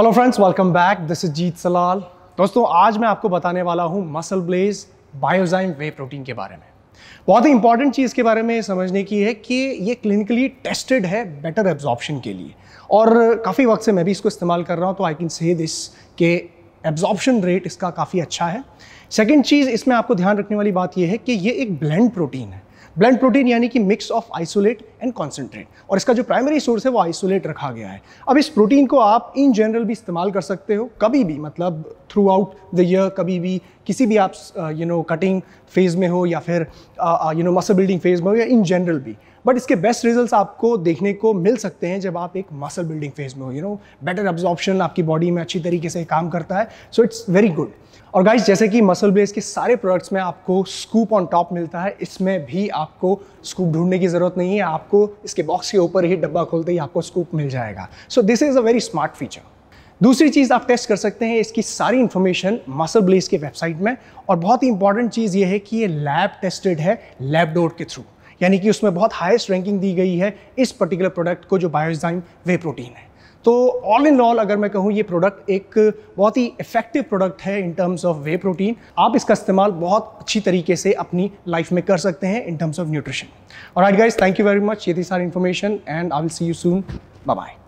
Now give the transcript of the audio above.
hello friends welcome back this is Jeet Salal दोस्तों आज मैं आपको बताने वाला हूँ MuscleBlaze Biozyme whey protein के बारे में बहुत ही इंपॉर्टेंट चीज़ के बारे में समझने की है कि ये क्लिनिकली टेस्टेड है बेटर एब्जॉर्प्शन के लिए और काफ़ी वक्त से मैं भी इसको इस्तेमाल कर रहा हूँ तो आई कैन से दिस के एब्जॉर्प्शन रेट इसका काफ़ी अच्छा है सेकेंड चीज़ इसमें आपको ध्यान रखने वाली बात यह है कि ये एक ब्लेंड प्रोटीन है ब्लड प्रोटीन यानी कि mix of isolate and concentrate और इसका जो प्राइमरी सोर्स है वो आइसोलेट रखा गया है अब इस प्रोटीन को आप इन जनरल भी इस्तेमाल कर सकते हो कभी भी मतलब थ्रू आउट द ईयर कभी भी किसी भी आप यू नो कटिंग फेज़ में हो या फिर you know muscle building phase में हो या इन जनरल भी बट इसके बेस्ट रिजल्ट्स आपको देखने को मिल सकते हैं जब आप एक मसल बिल्डिंग फेज़ में हो यू नो बेटर एब्जॉर्बशन आपकी बॉडी में अच्छी तरीके से काम करता है सो इट्स वेरी गुड और गाइज जैसे कि मसल बेस के सारे प्रोडक्ट्स में आपको स्कूप ऑन टॉप मिलता है इसमें भी आपको स्कूप ढूंढने की ज़रूरत नहीं है आपको इसके बॉक्स के ऊपर ही डब्बा खोलते ही आपको स्कूप मिल जाएगा so this is a very smart feature दूसरी चीज़ आप टेस्ट कर सकते हैं इसकी सारी इन्फॉर्मेशन मसल ब्लेस के वेबसाइट में और बहुत ही इंपॉर्टेंट चीज़ ये है कि ये लैब टेस्टेड है लैब डोर के थ्रू यानी कि उसमें बहुत हाईएस्ट रैंकिंग दी गई है इस पर्टिकुलर प्रोडक्ट को जो बायोजाइन वे प्रोटीन है तो ऑल इन ऑल अगर मैं कहूँ ये प्रोडक्ट एक बहुत ही इफेक्टिव प्रोडक्ट है in terms of whey protein आप इसका इस्तेमाल बहुत अच्छी तरीके से अपनी लाइफ में कर सकते हैं इन टर्म्स ऑफ न्यूट्रिशन और alright guys thank you very much ये थी सारी information and I will see you soon bye bye